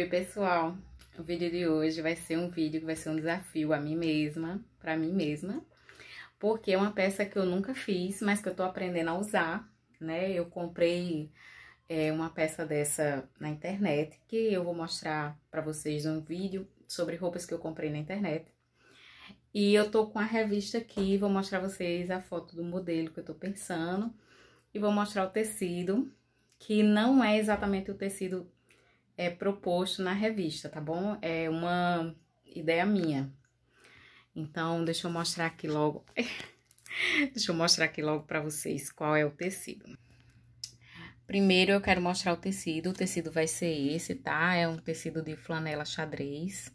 Oi, pessoal! O vídeo de hoje vai ser um vídeo que vai ser um desafio a mim mesma, para mim mesma, porque é uma peça que eu nunca fiz, mas que eu tô aprendendo a usar, né? Eu comprei é, uma peça dessa na internet, que eu vou mostrar para vocês um vídeo sobre roupas que eu comprei na internet. E eu tô com a revista aqui, vou mostrar vocês a foto do modelo que eu tô pensando, e vou mostrar o tecido, que não é exatamente o tecido é, proposto na revista, tá bom? É uma ideia minha. Então, deixa eu mostrar aqui logo. deixa eu mostrar aqui logo para vocês qual é o tecido. Primeiro eu quero mostrar o tecido. O tecido vai ser esse, tá? É um tecido de flanela xadrez,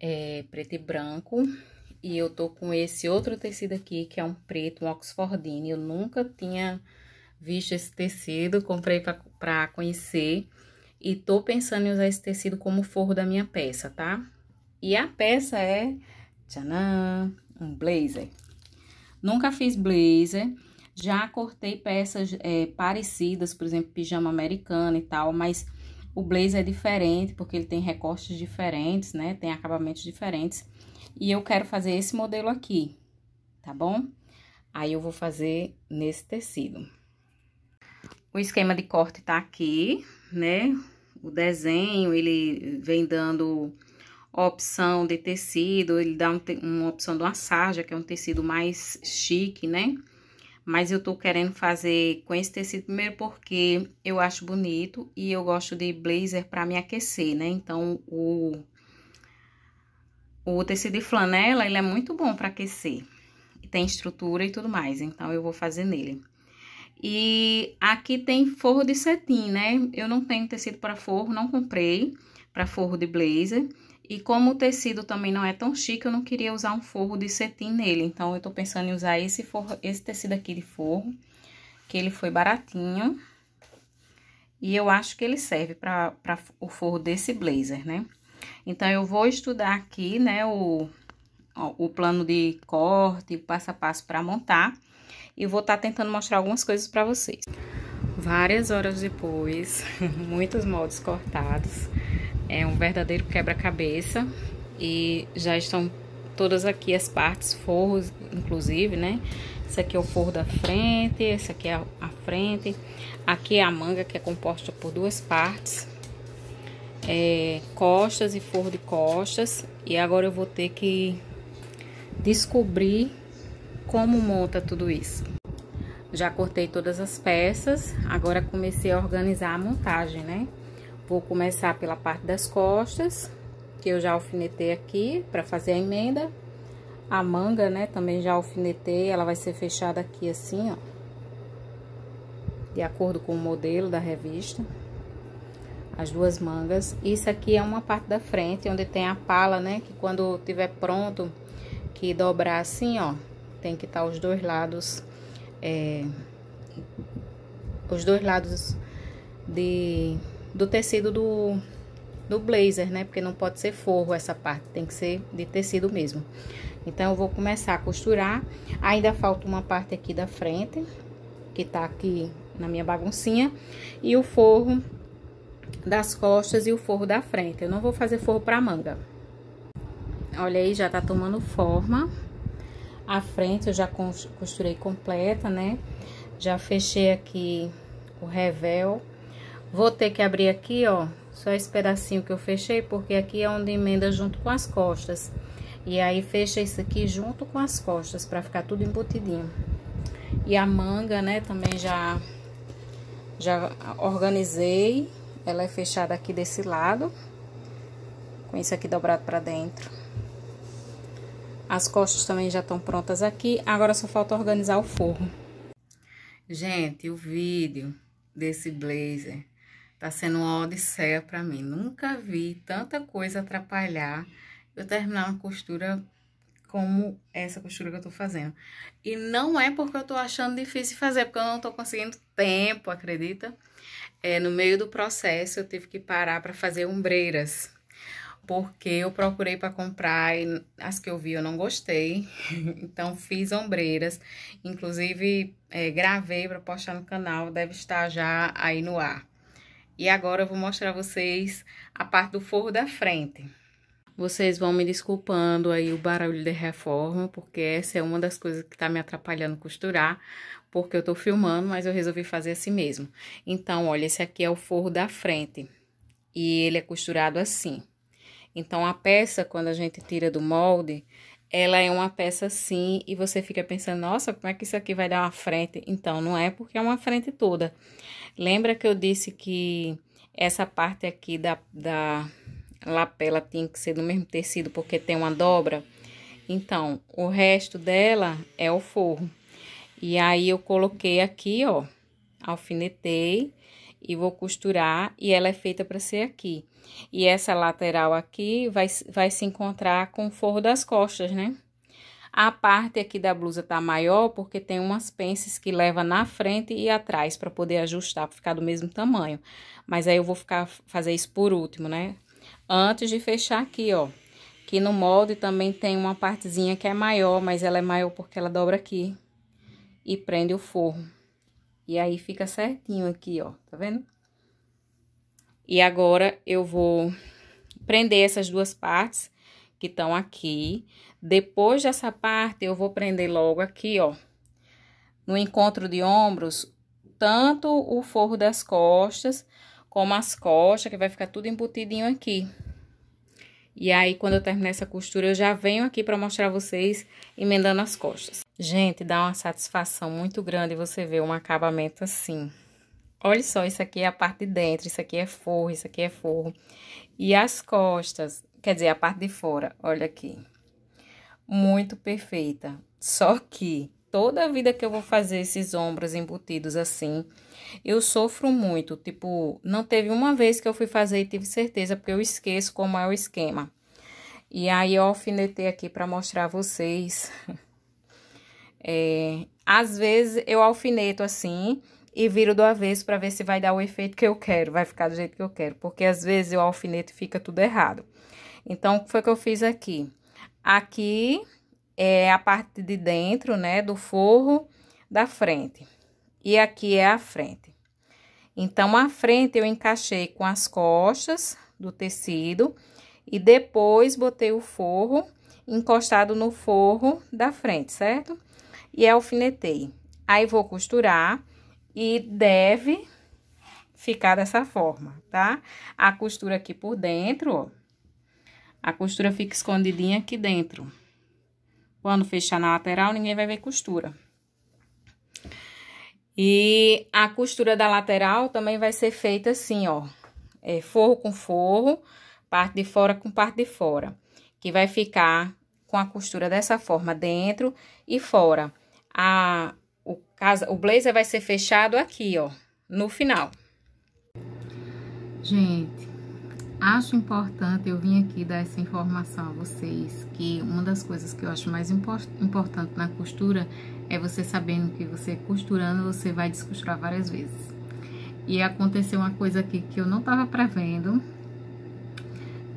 é preto e branco. E eu tô com esse outro tecido aqui, que é um preto, um oxfordine. Eu nunca tinha visto esse tecido, comprei para conhecer. E tô pensando em usar esse tecido como forro da minha peça, tá? E a peça é... Tchanã! Um blazer. Nunca fiz blazer. Já cortei peças é, parecidas, por exemplo, pijama americano e tal, mas... O blazer é diferente, porque ele tem recortes diferentes, né? Tem acabamentos diferentes. E eu quero fazer esse modelo aqui, tá bom? Aí eu vou fazer nesse tecido. O esquema de corte tá aqui, né? O desenho, ele vem dando opção de tecido, ele dá um te uma opção de uma sarja, que é um tecido mais chique, né? Mas eu tô querendo fazer com esse tecido primeiro porque eu acho bonito e eu gosto de blazer para me aquecer, né? Então, o, o tecido de flanela, ele é muito bom para aquecer. Tem estrutura e tudo mais, então eu vou fazer nele. E aqui tem forro de cetim, né? Eu não tenho tecido para forro, não comprei para forro de blazer. E como o tecido também não é tão chique, eu não queria usar um forro de cetim nele. Então, eu tô pensando em usar esse, forro, esse tecido aqui de forro, que ele foi baratinho. E eu acho que ele serve para o forro desse blazer, né? Então, eu vou estudar aqui, né, o, o plano de corte, passo a passo para montar e vou estar tá tentando mostrar algumas coisas para vocês. Várias horas depois, muitos moldes cortados, é um verdadeiro quebra-cabeça e já estão todas aqui as partes, forros inclusive, né? Esse aqui é o forro da frente, esse aqui é a frente, aqui é a manga que é composta por duas partes, é, costas e forro de costas. E agora eu vou ter que descobrir como monta tudo isso. Já cortei todas as peças, agora comecei a organizar a montagem, né? Vou começar pela parte das costas, que eu já alfinetei aqui para fazer a emenda. A manga, né, também já alfinetei, ela vai ser fechada aqui assim, ó. De acordo com o modelo da revista. As duas mangas. Isso aqui é uma parte da frente, onde tem a pala, né, que quando tiver pronto, que dobrar assim, ó, tem que estar tá os dois lados, é, os dois lados de, do tecido do, do blazer, né? Porque não pode ser forro essa parte, tem que ser de tecido mesmo. Então, eu vou começar a costurar. Ainda falta uma parte aqui da frente, que tá aqui na minha baguncinha. E o forro das costas e o forro da frente. Eu não vou fazer forro pra manga. Olha aí, já tá tomando forma. A frente eu já costurei completa, né? Já fechei aqui o revel. Vou ter que abrir aqui, ó, só esse pedacinho que eu fechei, porque aqui é onde emenda junto com as costas. E aí, fecha isso aqui junto com as costas, pra ficar tudo embutidinho. E a manga, né, também já, já organizei. Ela é fechada aqui desse lado, com isso aqui dobrado pra dentro. As costas também já estão prontas aqui. Agora só falta organizar o forro. Gente, o vídeo desse blazer tá sendo uma odisseia para mim. Nunca vi tanta coisa atrapalhar eu terminar uma costura como essa costura que eu tô fazendo. E não é porque eu tô achando difícil fazer, porque eu não tô conseguindo tempo, acredita? É, no meio do processo eu tive que parar para fazer ombreiras porque eu procurei para comprar e as que eu vi eu não gostei. então fiz ombreiras, inclusive é, gravei para postar no canal, deve estar já aí no ar. E agora eu vou mostrar a vocês a parte do forro da frente. Vocês vão me desculpando aí o barulho de reforma, porque essa é uma das coisas que tá me atrapalhando costurar, porque eu tô filmando, mas eu resolvi fazer assim mesmo. Então, olha, esse aqui é o forro da frente, e ele é costurado assim. Então, a peça, quando a gente tira do molde, ela é uma peça assim e você fica pensando, nossa, como é que isso aqui vai dar uma frente? Então, não é porque é uma frente toda. Lembra que eu disse que essa parte aqui da, da lapela tinha que ser do mesmo tecido porque tem uma dobra? Então, o resto dela é o forro. E aí, eu coloquei aqui, ó, alfinetei e vou costurar e ela é feita para ser aqui. E essa lateral aqui vai, vai se encontrar com o forro das costas, né? A parte aqui da blusa tá maior porque tem umas pences que leva na frente e atrás para poder ajustar, para ficar do mesmo tamanho. Mas aí eu vou ficar fazer isso por último, né? Antes de fechar aqui, ó. Que no molde também tem uma partezinha que é maior, mas ela é maior porque ela dobra aqui e prende o forro. E aí, fica certinho aqui, ó, tá vendo? E agora, eu vou prender essas duas partes que estão aqui. Depois dessa parte, eu vou prender logo aqui, ó, no encontro de ombros, tanto o forro das costas, como as costas, que vai ficar tudo embutidinho aqui. E aí, quando eu terminar essa costura, eu já venho aqui para mostrar vocês emendando as costas. Gente, dá uma satisfação muito grande você ver um acabamento assim. Olha só, isso aqui é a parte de dentro, isso aqui é forro, isso aqui é forro. E as costas, quer dizer, a parte de fora, olha aqui. Muito perfeita. Só que toda a vida que eu vou fazer esses ombros embutidos assim, eu sofro muito. Tipo, não teve uma vez que eu fui fazer e tive certeza, porque eu esqueço como é o esquema. E aí eu alfinetei aqui para mostrar a vocês. É, às vezes eu alfineto assim e viro do avesso para ver se vai dar o efeito que eu quero, vai ficar do jeito que eu quero, porque às vezes eu alfineto e fica tudo errado. Então, o que foi que eu fiz aqui? Aqui é a parte de dentro, né, do forro da frente. E aqui é a frente. Então, a frente eu encaixei com as costas do tecido e depois botei o forro encostado no forro da frente, certo? E alfinetei. Aí, vou costurar e deve ficar dessa forma, tá? A costura aqui por dentro, ó. A costura fica escondidinha aqui dentro. Quando fechar na lateral, ninguém vai ver costura. E a costura da lateral também vai ser feita assim, ó. É, forro com forro, parte de fora com parte de fora. Que vai ficar com a costura dessa forma, dentro e fora. A, o, casa, o blazer vai ser fechado aqui, ó, no final. Gente, Acho importante, eu vim aqui dar essa informação a vocês, que uma das coisas que eu acho mais import importante na costura é você sabendo que você é costurando, você vai descosturar várias vezes. E aconteceu uma coisa aqui que eu não estava prevendo.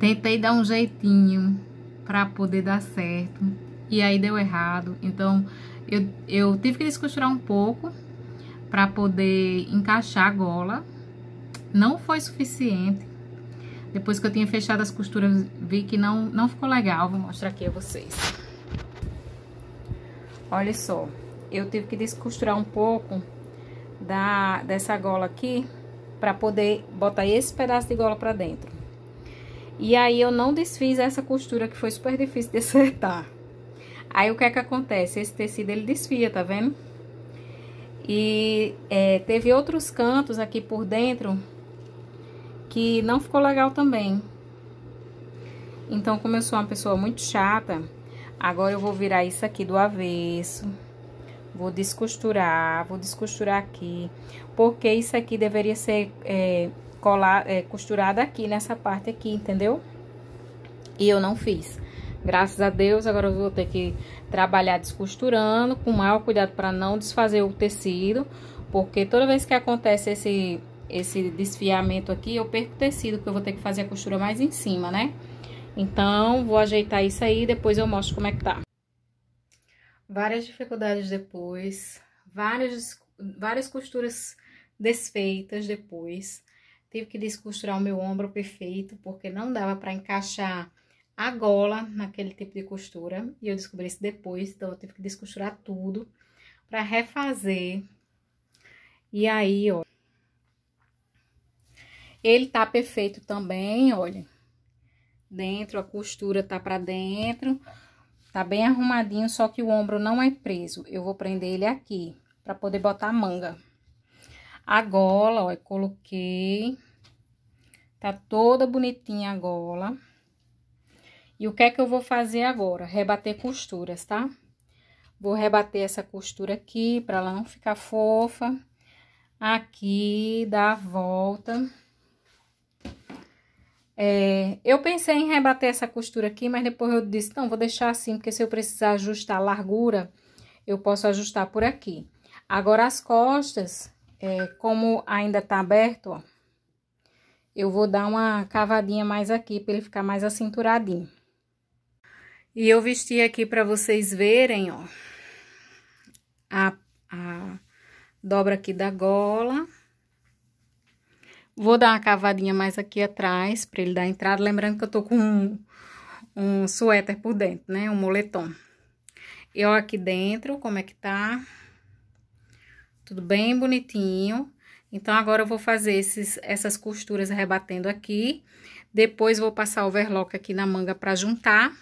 Tentei dar um jeitinho para poder dar certo, e aí deu errado. Então, eu, eu tive que descosturar um pouco para poder encaixar a gola. Não foi suficiente depois que eu tinha fechado as costuras, vi que não, não ficou legal. Vou mostrar aqui a vocês. Olha só. Eu tive que descosturar um pouco da, dessa gola aqui para poder botar esse pedaço de gola para dentro. E aí eu não desfiz essa costura que foi super difícil de acertar. Aí o que é que acontece? Esse tecido ele desfia, tá vendo? E é, teve outros cantos aqui por dentro que não ficou legal também. Então, como eu sou uma pessoa muito chata, agora eu vou virar isso aqui do avesso. Vou descosturar, vou descosturar aqui, porque isso aqui deveria ser é, colar, é, costurado aqui, nessa parte aqui, entendeu? E eu não fiz. Graças a Deus, agora eu vou ter que trabalhar descosturando, com maior cuidado para não desfazer o tecido, porque toda vez que acontece esse esse desfiamento aqui, eu perco o tecido, porque eu vou ter que fazer a costura mais em cima, né? Então, vou ajeitar isso aí, depois eu mostro como é que tá. Várias dificuldades depois, várias, várias costuras desfeitas depois. Tive que descosturar o meu ombro perfeito, porque não dava para encaixar a gola naquele tipo de costura. E eu descobri isso depois, então eu tive que descosturar tudo para refazer. E aí, ó, ele tá perfeito também, olha. Dentro, a costura tá pra dentro. Tá bem arrumadinho, só que o ombro não é preso. Eu vou prender ele aqui, pra poder botar a manga. A gola, olha, coloquei. Tá toda bonitinha a gola. E o que é que eu vou fazer agora? Rebater costuras, tá? Vou rebater essa costura aqui, pra ela não ficar fofa. Aqui, dá a volta. É, eu pensei em rebater essa costura aqui, mas depois eu disse, não, vou deixar assim, porque se eu precisar ajustar a largura, eu posso ajustar por aqui. Agora, as costas, é, como ainda tá aberto, ó, eu vou dar uma cavadinha mais aqui, para ele ficar mais acinturadinho. E eu vesti aqui para vocês verem, ó, a, a dobra aqui da gola Vou dar uma cavadinha mais aqui atrás para ele dar entrada. Lembrando que eu tô com um, um suéter por dentro, né? Um moletom. E ó, aqui dentro, como é que tá? Tudo bem bonitinho. Então, agora eu vou fazer esses, essas costuras rebatendo aqui. Depois, vou passar o overlock aqui na manga pra juntar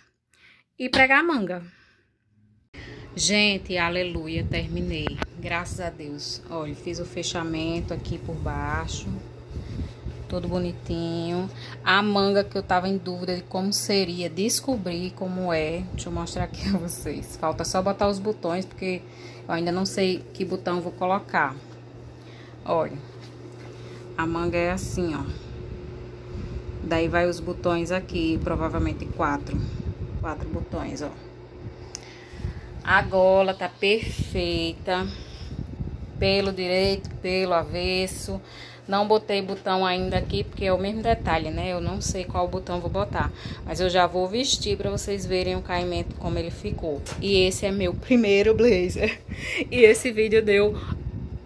e pregar a manga. Gente, aleluia, terminei. Graças a Deus. Olha, fiz o fechamento aqui por baixo todo bonitinho. A manga que eu tava em dúvida de como seria, descobri como é. Deixa eu mostrar aqui a vocês. Falta só botar os botões, porque eu ainda não sei que botão vou colocar. Olha, a manga é assim, ó. Daí vai os botões aqui, provavelmente quatro. Quatro botões, ó. A gola tá perfeita. Pelo direito, pelo avesso não botei botão ainda aqui, porque é o mesmo detalhe, né? Eu não sei qual botão vou botar. Mas eu já vou vestir pra vocês verem o caimento, como ele ficou. E esse é meu primeiro blazer. E esse vídeo deu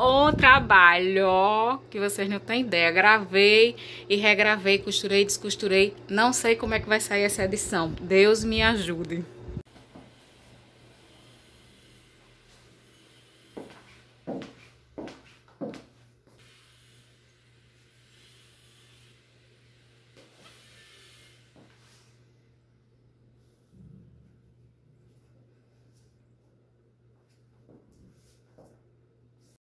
um trabalho que vocês não têm ideia. Gravei e regravei, costurei, descosturei. Não sei como é que vai sair essa edição. Deus me ajude.